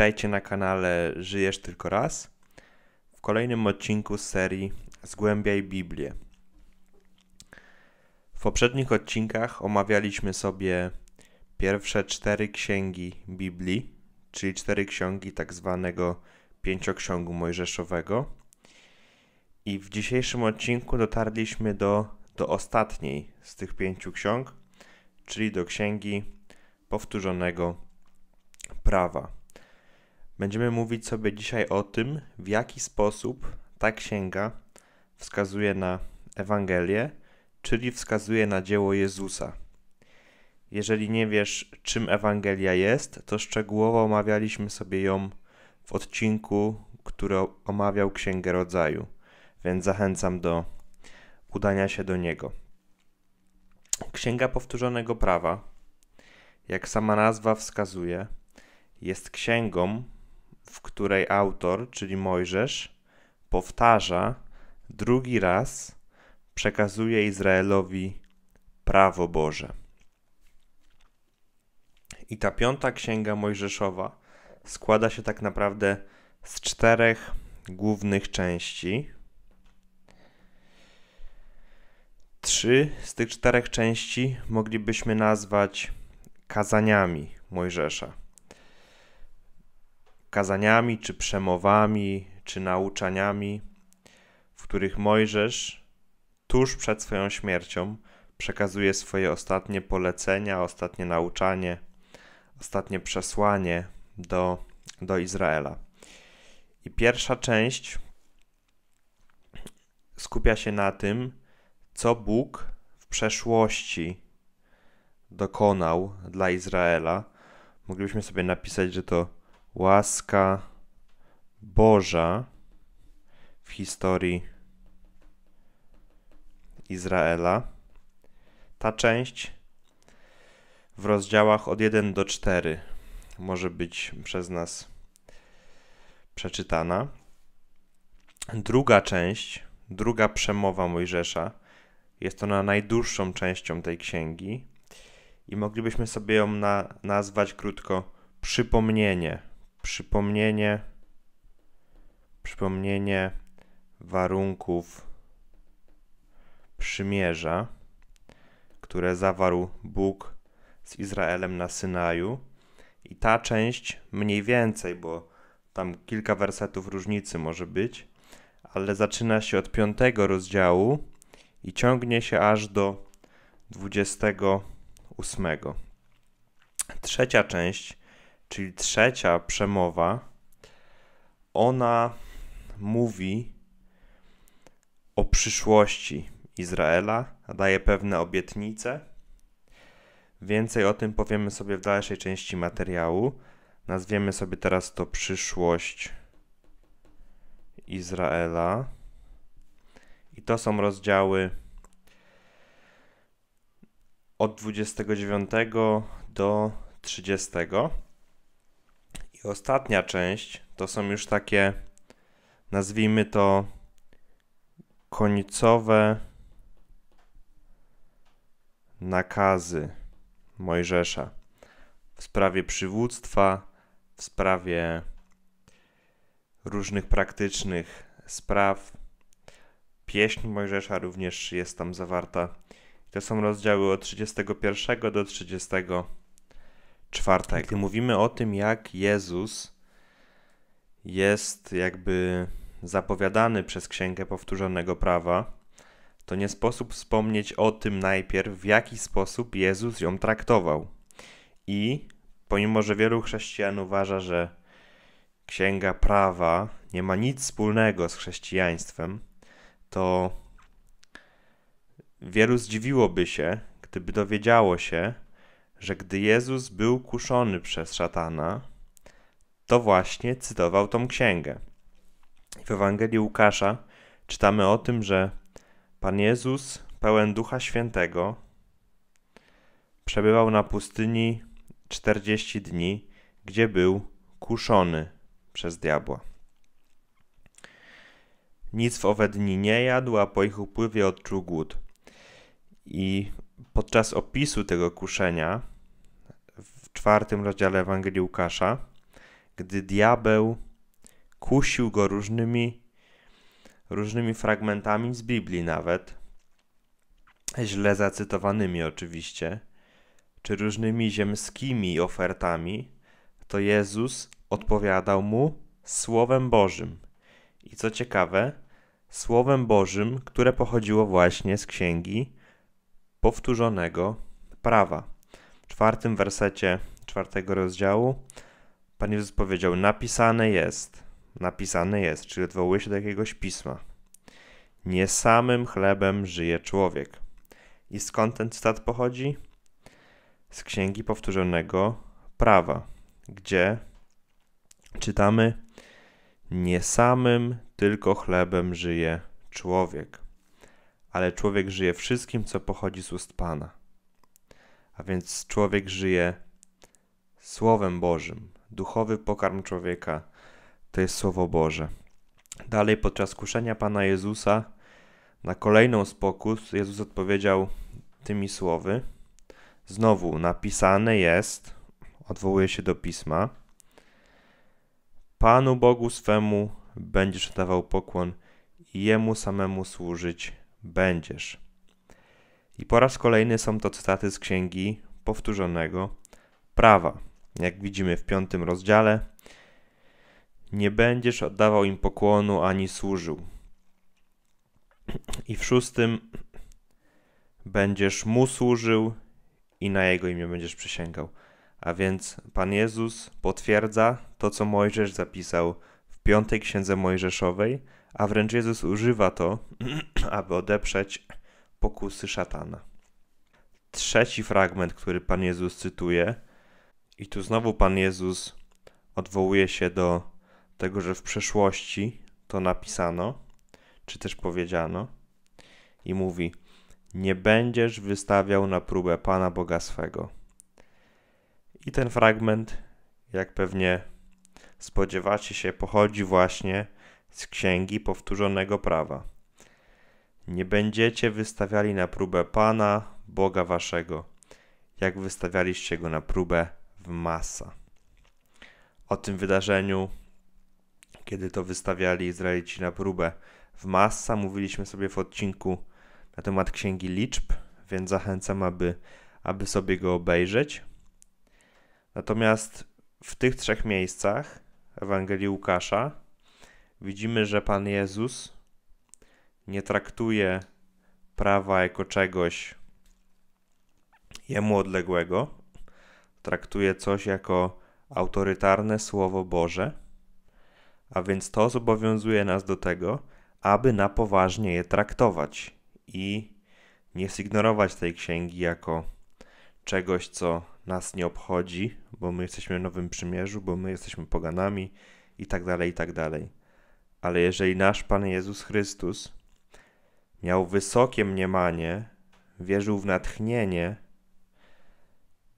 Witajcie na kanale Żyjesz Tylko Raz w kolejnym odcinku serii Zgłębiaj Biblię. W poprzednich odcinkach omawialiśmy sobie pierwsze cztery księgi Biblii, czyli cztery księgi tak zwanego pięcioksiągu mojżeszowego. I w dzisiejszym odcinku dotarliśmy do, do ostatniej z tych pięciu ksiąg, czyli do księgi powtórzonego prawa. Będziemy mówić sobie dzisiaj o tym, w jaki sposób ta księga wskazuje na Ewangelię, czyli wskazuje na dzieło Jezusa. Jeżeli nie wiesz, czym Ewangelia jest, to szczegółowo omawialiśmy sobie ją w odcinku, który omawiał Księgę Rodzaju, więc zachęcam do udania się do niego. Księga Powtórzonego Prawa, jak sama nazwa wskazuje, jest księgą, w której autor, czyli Mojżesz, powtarza drugi raz, przekazuje Izraelowi prawo Boże. I ta piąta księga Mojżeszowa składa się tak naprawdę z czterech głównych części. Trzy z tych czterech części moglibyśmy nazwać kazaniami Mojżesza kazaniami, czy przemowami, czy nauczaniami, w których Mojżesz tuż przed swoją śmiercią przekazuje swoje ostatnie polecenia, ostatnie nauczanie, ostatnie przesłanie do, do Izraela. I pierwsza część skupia się na tym, co Bóg w przeszłości dokonał dla Izraela. Moglibyśmy sobie napisać, że to łaska Boża w historii Izraela. Ta część w rozdziałach od 1 do 4 może być przez nas przeczytana. Druga część, druga przemowa Mojżesza, jest ona najdłuższą częścią tej księgi i moglibyśmy sobie ją na, nazwać krótko przypomnienie przypomnienie, przypomnienie warunków przymierza, które zawarł Bóg z Izraelem na Synaju. I ta część mniej więcej, bo tam kilka wersetów różnicy może być, ale zaczyna się od piątego rozdziału i ciągnie się aż do 28. Trzecia część czyli trzecia przemowa, ona mówi o przyszłości Izraela, daje pewne obietnice. Więcej o tym powiemy sobie w dalszej części materiału. Nazwiemy sobie teraz to przyszłość Izraela. I to są rozdziały od 29 do 30. I ostatnia część to są już takie, nazwijmy to, końcowe nakazy Mojżesza w sprawie przywództwa, w sprawie różnych praktycznych spraw. Pieśń Mojżesza również jest tam zawarta. To są rozdziały od 31 do 30 czwarta, gdy mówimy o tym, jak Jezus jest jakby zapowiadany przez Księgę Powtórzonego Prawa, to nie sposób wspomnieć o tym najpierw, w jaki sposób Jezus ją traktował. I pomimo, że wielu chrześcijan uważa, że Księga Prawa nie ma nic wspólnego z chrześcijaństwem, to wielu zdziwiłoby się, gdyby dowiedziało się, że gdy Jezus był kuszony przez szatana, to właśnie cytował tą księgę. W Ewangelii Łukasza czytamy o tym, że Pan Jezus, pełen Ducha Świętego, przebywał na pustyni 40 dni, gdzie był kuszony przez diabła. Nic w owe dni nie jadł, a po ich upływie odczuł głód. I podczas opisu tego kuszenia w czwartym rozdziale Ewangelii Łukasza, gdy diabeł kusił go różnymi, różnymi fragmentami z Biblii nawet, źle zacytowanymi oczywiście, czy różnymi ziemskimi ofertami, to Jezus odpowiadał mu Słowem Bożym. I co ciekawe, Słowem Bożym, które pochodziło właśnie z księgi powtórzonego prawa czwartym wersecie czwartego rozdziału Pan Jezus powiedział: Napisane jest, napisane jest, czyli odwołuje się do jakiegoś pisma. Nie samym chlebem żyje człowiek. I skąd ten cytat pochodzi? Z Księgi Powtórzonego Prawa, gdzie czytamy: Nie samym tylko chlebem żyje człowiek, ale człowiek żyje wszystkim, co pochodzi z ust Pana. A więc człowiek żyje Słowem Bożym. Duchowy pokarm człowieka to jest Słowo Boże. Dalej podczas kuszenia Pana Jezusa na kolejną z pokus Jezus odpowiedział tymi słowy. Znowu napisane jest, odwołuje się do pisma. Panu Bogu swemu będziesz dawał pokłon i jemu samemu służyć będziesz. I po raz kolejny są to cytaty z księgi powtórzonego prawa. Jak widzimy w piątym rozdziale, nie będziesz oddawał im pokłonu ani służył. I w szóstym będziesz mu służył i na jego imię będziesz przysięgał. A więc Pan Jezus potwierdza to, co Mojżesz zapisał w piątej księdze Mojżeszowej, a wręcz Jezus używa to, aby odeprzeć pokusy szatana. Trzeci fragment, który Pan Jezus cytuje, i tu znowu Pan Jezus odwołuje się do tego, że w przeszłości to napisano, czy też powiedziano, i mówi: Nie będziesz wystawiał na próbę Pana Boga swego. I ten fragment, jak pewnie spodziewacie się, pochodzi właśnie z księgi powtórzonego prawa. Nie będziecie wystawiali na próbę Pana, Boga waszego, jak wystawialiście go na próbę w masa. O tym wydarzeniu, kiedy to wystawiali Izraelici na próbę w masa, mówiliśmy sobie w odcinku na temat Księgi Liczb, więc zachęcam, aby, aby sobie go obejrzeć. Natomiast w tych trzech miejscach Ewangelii Łukasza widzimy, że Pan Jezus nie traktuje prawa jako czegoś jemu odległego, traktuje coś jako autorytarne Słowo Boże, a więc to zobowiązuje nas do tego, aby na poważnie je traktować i nie zignorować tej księgi jako czegoś, co nas nie obchodzi, bo my jesteśmy w Nowym Przymierzu, bo my jesteśmy poganami i tak dalej, i tak dalej. Ale jeżeli nasz Pan Jezus Chrystus Miał wysokie mniemanie, wierzył w natchnienie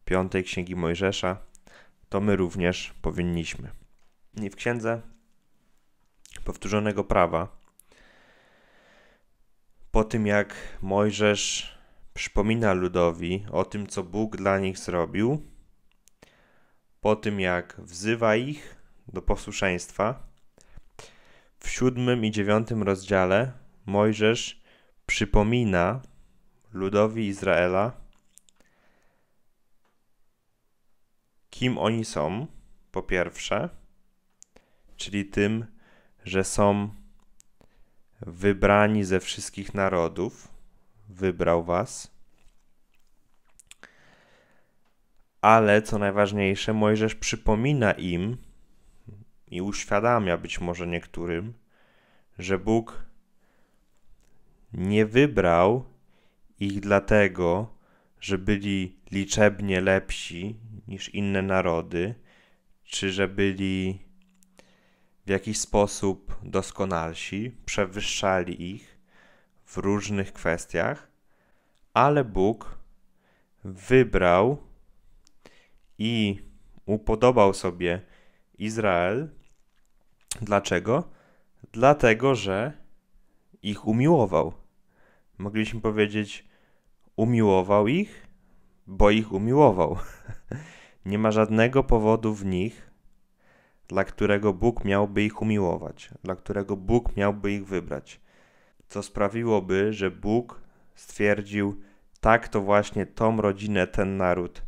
piątej Księgi Mojżesza, to my również powinniśmy. I w Księdze Powtórzonego Prawa, po tym jak Mojżesz przypomina ludowi o tym, co Bóg dla nich zrobił, po tym jak wzywa ich do posłuszeństwa, w siódmym i dziewiątym rozdziale Mojżesz przypomina ludowi Izraela, kim oni są, po pierwsze, czyli tym, że są wybrani ze wszystkich narodów, wybrał was. Ale co najważniejsze, Mojżesz przypomina im i uświadamia być może niektórym, że Bóg nie wybrał ich dlatego, że byli liczebnie lepsi niż inne narody, czy że byli w jakiś sposób doskonalsi, przewyższali ich w różnych kwestiach, ale Bóg wybrał i upodobał sobie Izrael. Dlaczego? Dlatego, że ich umiłował mogliśmy powiedzieć, umiłował ich, bo ich umiłował. Nie ma żadnego powodu w nich, dla którego Bóg miałby ich umiłować, dla którego Bóg miałby ich wybrać, co sprawiłoby, że Bóg stwierdził, tak to właśnie tą rodzinę, ten naród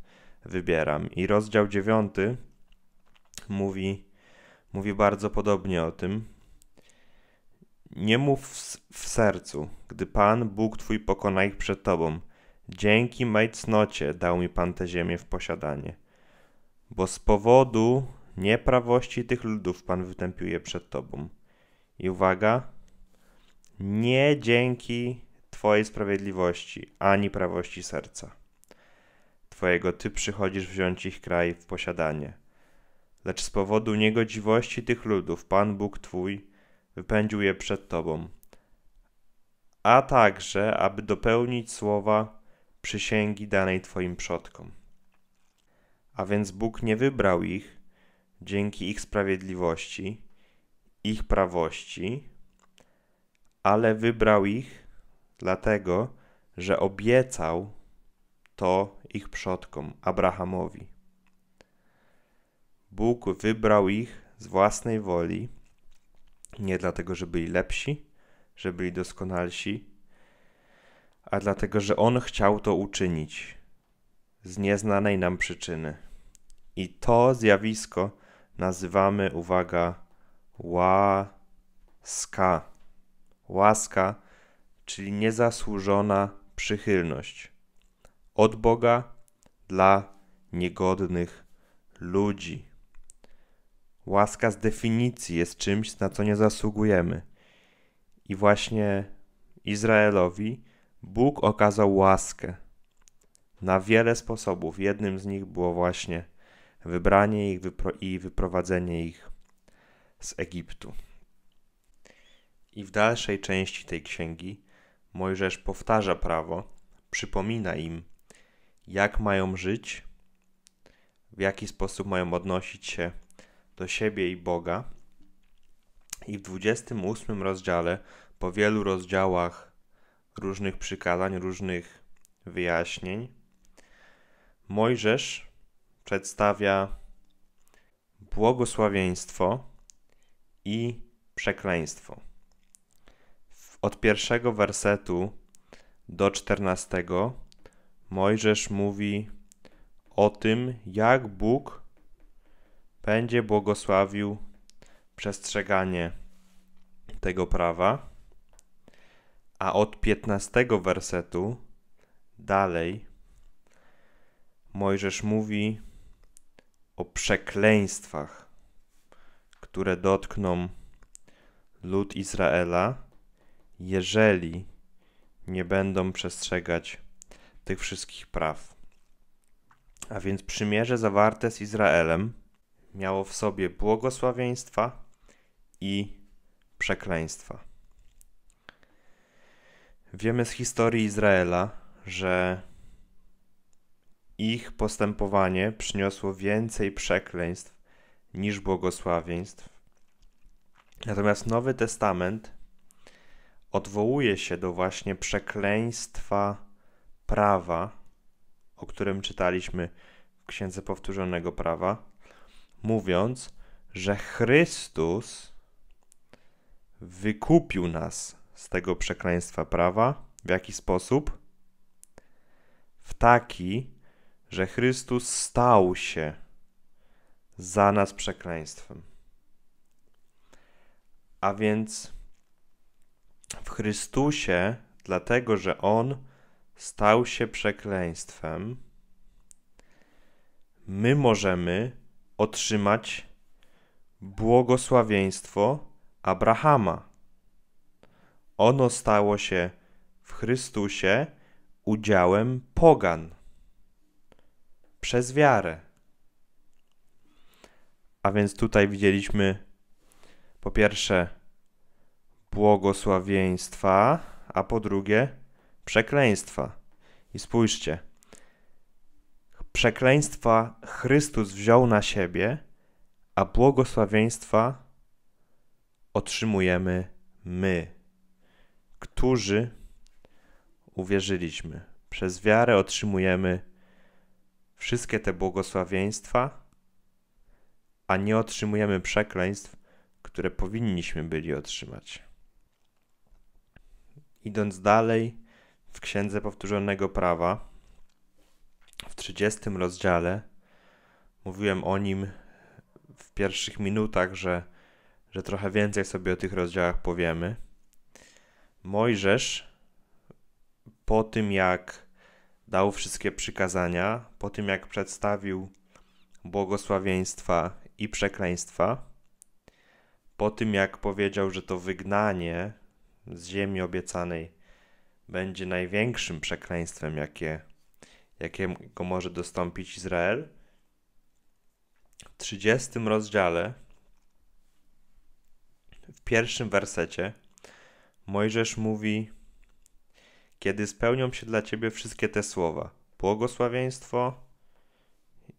wybieram. I rozdział dziewiąty mówi, mówi bardzo podobnie o tym. Nie mów w sercu, gdy Pan Bóg Twój pokona ich przed Tobą. Dzięki mej cnocie dał mi Pan tę ziemię w posiadanie. Bo z powodu nieprawości tych ludów Pan wytępił je przed Tobą. I uwaga, nie dzięki Twojej sprawiedliwości, ani prawości serca. Twojego Ty przychodzisz wziąć ich kraj w posiadanie. Lecz z powodu niegodziwości tych ludów Pan Bóg Twój wypędził je przed Tobą a także aby dopełnić słowa przysięgi danej Twoim przodkom. A więc Bóg nie wybrał ich dzięki ich sprawiedliwości, ich prawości, ale wybrał ich dlatego, że obiecał to ich przodkom, Abrahamowi. Bóg wybrał ich z własnej woli, nie dlatego, że byli lepsi, że byli doskonalsi, a dlatego, że On chciał to uczynić z nieznanej nam przyczyny. I to zjawisko nazywamy, uwaga, łaska. Łaska, czyli niezasłużona przychylność od Boga dla niegodnych ludzi. Łaska z definicji jest czymś, na co nie zasługujemy. I właśnie Izraelowi Bóg okazał łaskę na wiele sposobów. Jednym z nich było właśnie wybranie ich wypro- i wyprowadzenie ich z Egiptu. I w dalszej części tej księgi Mojżesz powtarza prawo, przypomina im, jak mają żyć, w jaki sposób mają odnosić się do siebie i Boga. I w 28 rozdziale, po wielu rozdziałach różnych przykazań, różnych wyjaśnień, Mojżesz przedstawia błogosławieństwo i przekleństwo. Od pierwszego wersetu do czternastego Mojżesz mówi o tym, jak Bóg będzie błogosławił przestrzeganie tego prawa. A od 15 wersetu dalej Mojżesz mówi o przekleństwach, które dotkną lud Izraela, jeżeli nie będą przestrzegać tych wszystkich praw. A więc przymierze zawarte z Izraelem miało w sobie błogosławieństwa i przekleństwa. Wiemy z historii Izraela, że ich postępowanie przyniosło więcej przekleństw niż błogosławieństw. Natomiast Nowy Testament odwołuje się do właśnie przekleństwa prawa, o którym czytaliśmy w Księdze Powtórzonego Prawa, mówiąc, że Chrystus wykupił nas z tego przekleństwa prawa. W jaki sposób? W taki, że Chrystus stał się za nas przekleństwem. A więc w Chrystusie, dlatego że On stał się przekleństwem, my możemy otrzymać błogosławieństwo Abrahama. Ono stało się w Chrystusie udziałem pogan przez wiarę. A więc tutaj widzieliśmy po pierwsze błogosławieństwa, a po drugie przekleństwa. I spójrzcie, przekleństwa Chrystus wziął na siebie, a błogosławieństwa otrzymujemy my, którzy uwierzyliśmy. Przez wiarę otrzymujemy wszystkie te błogosławieństwa, a nie otrzymujemy przekleństw, które powinniśmy byli otrzymać. Idąc dalej w Księdze Powtórzonego Prawa, w 30 rozdziale, mówiłem o nim w pierwszych minutach, że że trochę więcej sobie o tych rozdziałach powiemy. Mojżesz po tym jak dał wszystkie przykazania, po tym jak przedstawił błogosławieństwa i przekleństwa, po tym jak powiedział, że to wygnanie z ziemi obiecanej będzie największym przekleństwem, jakie, jakiego może dostąpić Izrael, w 30 rozdziale w pierwszym wersecie Mojżesz mówi: Kiedy spełnią się dla ciebie wszystkie te słowa, błogosławieństwo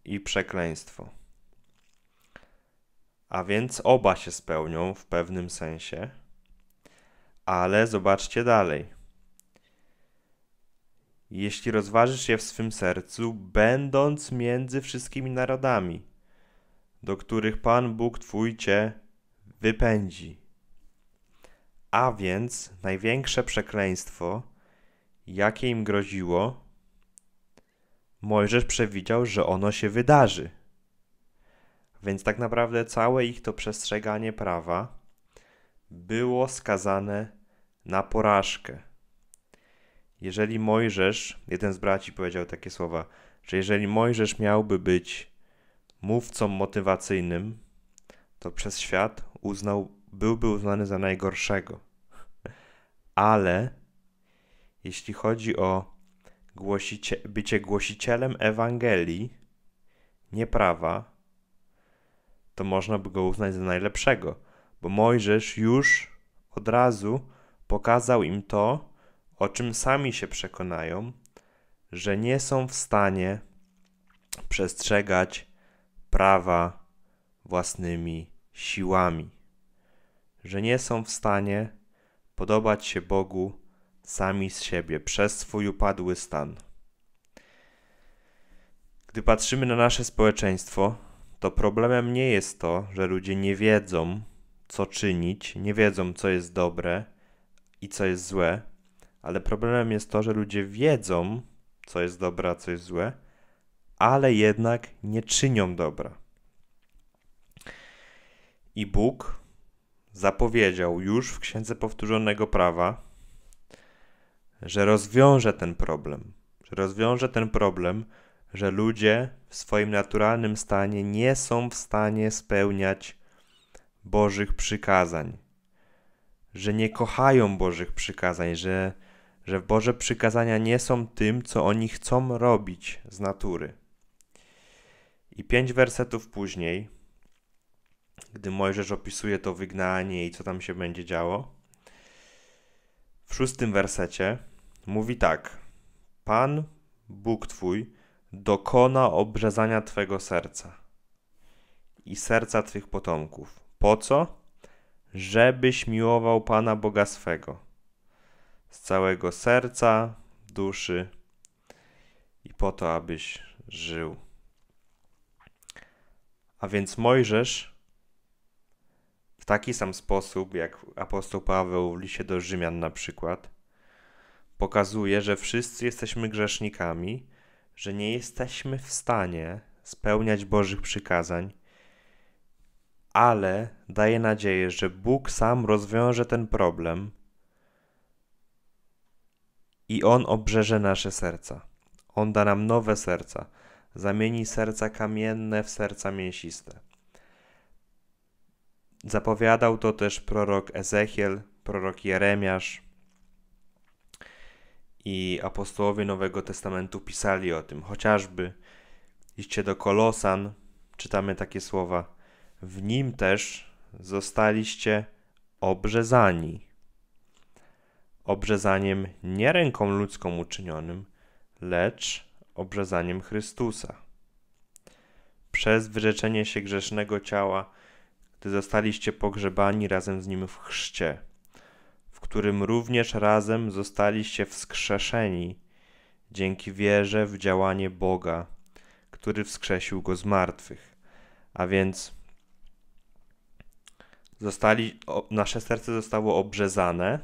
i przekleństwo. A więc oba się spełnią w pewnym sensie. Ale zobaczcie dalej. Jeśli rozważysz je w swym sercu, będąc między wszystkimi narodami, do których Pan Bóg Twój Cię wypędzi a więc największe przekleństwo, jakie im groziło, Mojżesz przewidział, że ono się wydarzy. Więc tak naprawdę całe ich to przestrzeganie prawa było skazane na porażkę. Jeżeli Mojżesz, jeden z braci powiedział takie słowa, że jeżeli Mojżesz miałby być mówcą motywacyjnym, to przez świat uznał, byłby uznany za najgorszego ale jeśli chodzi o głosicie, bycie głosicielem Ewangelii, nie prawa, to można by go uznać za najlepszego, bo Mojżesz już od razu pokazał im to, o czym sami się przekonają, że nie są w stanie przestrzegać prawa własnymi siłami, że nie są w stanie podobać się Bogu sami z siebie przez swój upadły stan. Gdy patrzymy na nasze społeczeństwo, to problemem nie jest to, że ludzie nie wiedzą, co czynić, nie wiedzą, co jest dobre i co jest złe, ale problemem jest to, że ludzie wiedzą, co jest dobre, a co jest złe, ale jednak nie czynią dobra. I Bóg zapowiedział już w Księdze Powtórzonego Prawa, że rozwiąże ten problem. Że rozwiąże ten problem, że ludzie w swoim naturalnym stanie nie są w stanie spełniać Bożych przykazań. Że nie kochają Bożych przykazań, że, że Boże przykazania nie są tym, co oni chcą robić z natury. I pięć wersetów później, gdy Mojżesz opisuje to wygnanie i co tam się będzie działo. W szóstym wersecie mówi tak: Pan, Bóg Twój, dokona obrzezania Twego serca i serca Twych potomków. Po co? Żebyś miłował Pana Boga swego z całego serca, duszy i po to, abyś żył. A więc Mojżesz taki sam sposób, jak apostoł Paweł w liście do Rzymian na przykład, pokazuje, że wszyscy jesteśmy grzesznikami, że nie jesteśmy w stanie spełniać Bożych przykazań, ale daje nadzieję, że Bóg sam rozwiąże ten problem i On obrzeże nasze serca. On da nam nowe serca, zamieni serca kamienne w serca mięsiste. Zapowiadał to też prorok Ezechiel, prorok Jeremiasz i apostołowie Nowego Testamentu pisali o tym. Chociażby iście do Kolosan czytamy takie słowa: W nim też zostaliście obrzezani. Obrzezaniem nie ręką ludzką uczynionym, lecz obrzezaniem Chrystusa. Przez wyrzeczenie się grzesznego ciała gdy zostaliście pogrzebani razem z nim w chrzcie, w którym również razem zostaliście wskrzeszeni dzięki wierze w działanie Boga, który wskrzesił go z martwych. A więc zostali, o, nasze serce zostało obrzezane,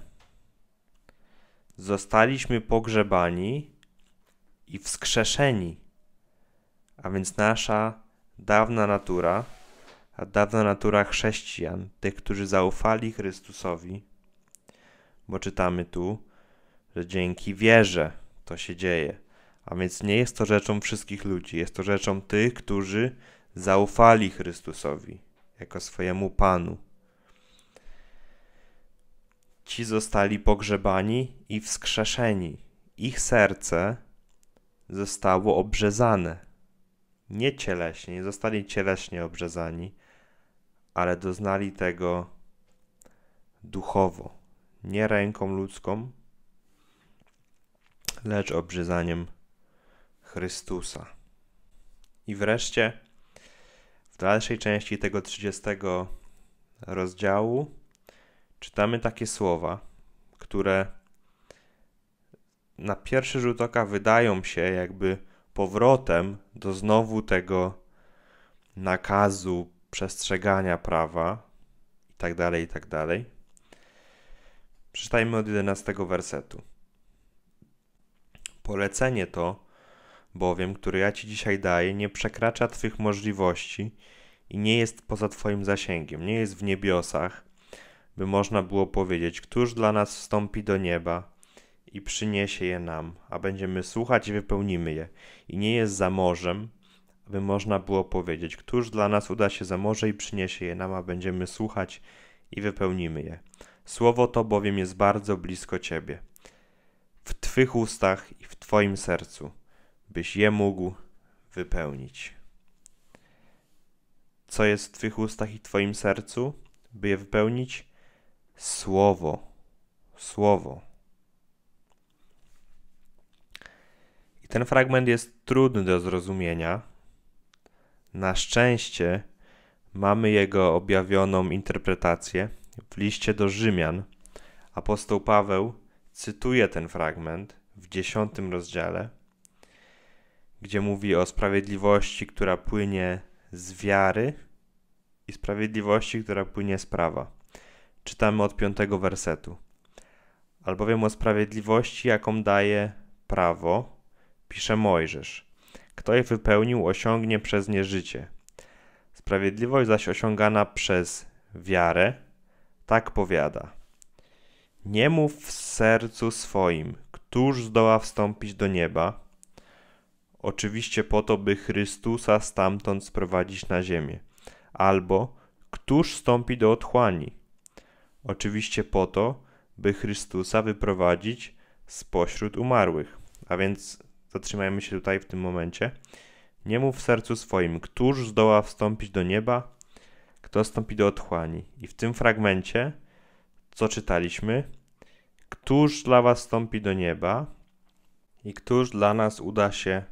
zostaliśmy pogrzebani i wskrzeszeni. A więc nasza dawna natura a dawna natura chrześcijan, tych, którzy zaufali Chrystusowi, bo czytamy tu, że dzięki wierze to się dzieje. A więc nie jest to rzeczą wszystkich ludzi, jest to rzeczą tych, którzy zaufali Chrystusowi jako swojemu Panu. Ci zostali pogrzebani i wskrzeszeni. Ich serce zostało obrzezane. Nie cieleśnie, nie zostali cieleśnie obrzezani, ale doznali tego duchowo, nie ręką ludzką, lecz obrzezaniem Chrystusa. I wreszcie w dalszej części tego 30 rozdziału czytamy takie słowa, które na pierwszy rzut oka wydają się jakby powrotem do znowu tego nakazu przestrzegania prawa itd., tak tak dalej. Przeczytajmy od 11 wersetu. Polecenie to, bowiem, które ja Ci dzisiaj daję, nie przekracza Twych możliwości i nie jest poza Twoim zasięgiem, nie jest w niebiosach, by można było powiedzieć, któż dla nas wstąpi do nieba i przyniesie je nam, a będziemy słuchać i wypełnimy je. I nie jest za morzem, by można było powiedzieć, któż dla nas uda się za morze i przyniesie je nam, a będziemy słuchać i wypełnimy je. Słowo to bowiem jest bardzo blisko Ciebie, w Twych ustach i w Twoim sercu, byś je mógł wypełnić. Co jest w Twych ustach i Twoim sercu, by je wypełnić? Słowo. Słowo. I ten fragment jest trudny do zrozumienia na szczęście mamy jego objawioną interpretację w liście do Rzymian. Apostoł Paweł cytuje ten fragment w dziesiątym rozdziale, gdzie mówi o sprawiedliwości, która płynie z wiary i sprawiedliwości, która płynie z prawa. Czytamy od piątego wersetu. Albowiem o sprawiedliwości, jaką daje prawo, pisze Mojżesz – kto je wypełnił, osiągnie przez nie życie. Sprawiedliwość zaś osiągana przez wiarę, tak powiada. Nie mów w sercu swoim, któż zdoła wstąpić do nieba, oczywiście po to, by Chrystusa stamtąd sprowadzić na ziemię, albo któż wstąpi do otchłani, oczywiście po to, by Chrystusa wyprowadzić spośród umarłych. A więc Zatrzymajmy się tutaj w tym momencie. Nie mów w sercu swoim, któż zdoła wstąpić do nieba, kto wstąpi do otchłani. I w tym fragmencie, co czytaliśmy, któż dla was wstąpi do nieba i któż dla nas uda się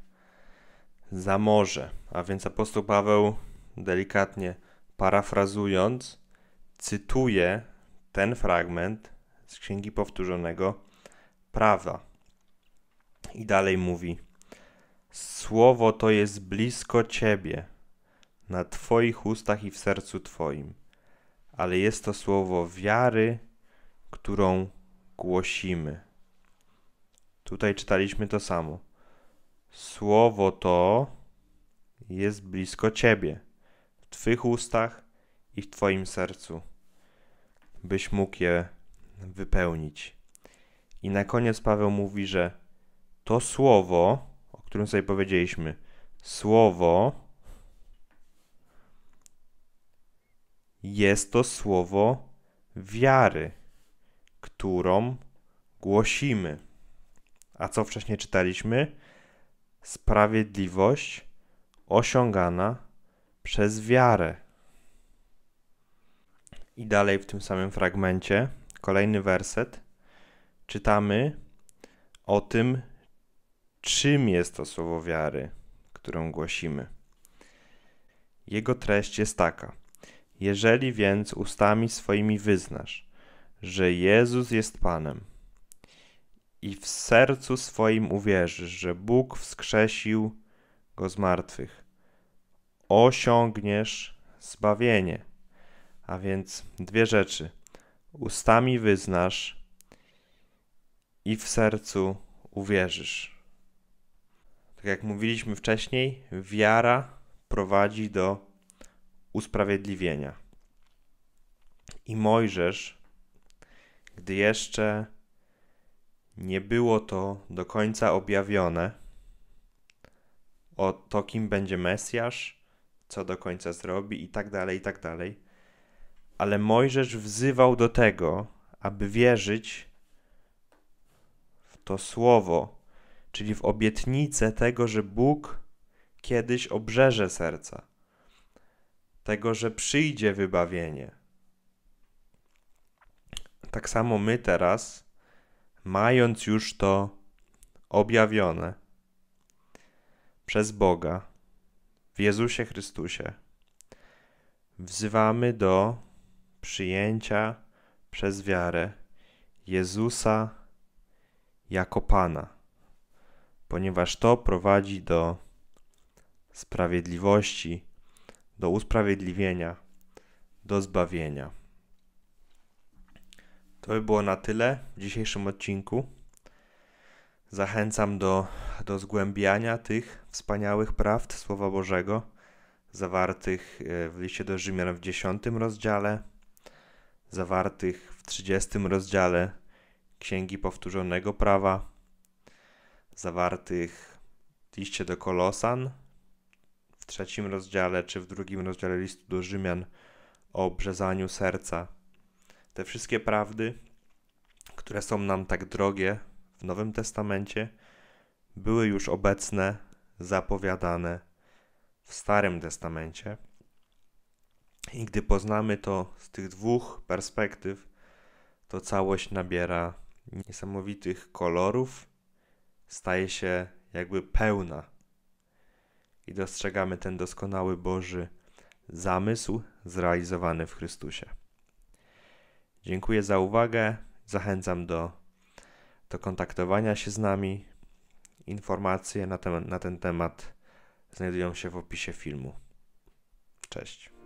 za morze. A więc apostoł Paweł, delikatnie parafrazując, cytuje ten fragment z Księgi Powtórzonego Prawa. I dalej mówi: Słowo to jest blisko ciebie, na twoich ustach i w sercu twoim. Ale jest to słowo wiary, którą głosimy. Tutaj czytaliśmy to samo. Słowo to jest blisko ciebie, w twych ustach i w twoim sercu, byś mógł je wypełnić. I na koniec Paweł mówi, że to słowo, o którym sobie powiedzieliśmy, słowo jest to słowo wiary, którą głosimy. A co wcześniej czytaliśmy? Sprawiedliwość osiągana przez wiarę. I dalej w tym samym fragmencie, kolejny werset, czytamy o tym, czym jest to słowo wiary, którą głosimy. Jego treść jest taka: Jeżeli więc ustami swoimi wyznasz, że Jezus jest Panem, i w sercu swoim uwierzysz, że Bóg wskrzesił go z martwych, osiągniesz zbawienie. A więc dwie rzeczy: ustami wyznasz i w sercu uwierzysz tak jak mówiliśmy wcześniej, wiara prowadzi do usprawiedliwienia. I Mojżesz, gdy jeszcze nie było to do końca objawione, o to, kim będzie Mesjasz, co do końca zrobi, i tak dalej, i tak dalej. Ale Mojżesz wzywał do tego, aby wierzyć w to słowo, czyli w obietnicę tego, że Bóg kiedyś obrzeże serca, tego, że przyjdzie wybawienie. Tak samo my teraz, mając już to objawione przez Boga w Jezusie Chrystusie, wzywamy do przyjęcia przez wiarę Jezusa jako Pana ponieważ to prowadzi do sprawiedliwości, do usprawiedliwienia, do zbawienia. To by było na tyle w dzisiejszym odcinku. Zachęcam do, do zgłębiania tych wspaniałych prawd Słowa Bożego, zawartych e, w liście do Rzymian w 10 rozdziale, zawartych w 30 rozdziale Księgi Powtórzonego Prawa zawartych w liście do Kolosan w trzecim rozdziale czy w drugim rozdziale listu do Rzymian o obrzezaniu serca. Te wszystkie prawdy, które są nam tak drogie w Nowym Testamencie, były już obecne, zapowiadane w Starym Testamencie. I gdy poznamy to z tych dwóch perspektyw, to całość nabiera niesamowitych kolorów staje się jakby pełna. I dostrzegamy ten doskonały Boży zamysł zrealizowany w Chrystusie. Dziękuję za uwagę. Zachęcam do, do kontaktowania się z nami. Informacje na ten, na ten temat znajdują się w opisie filmu. Cześć.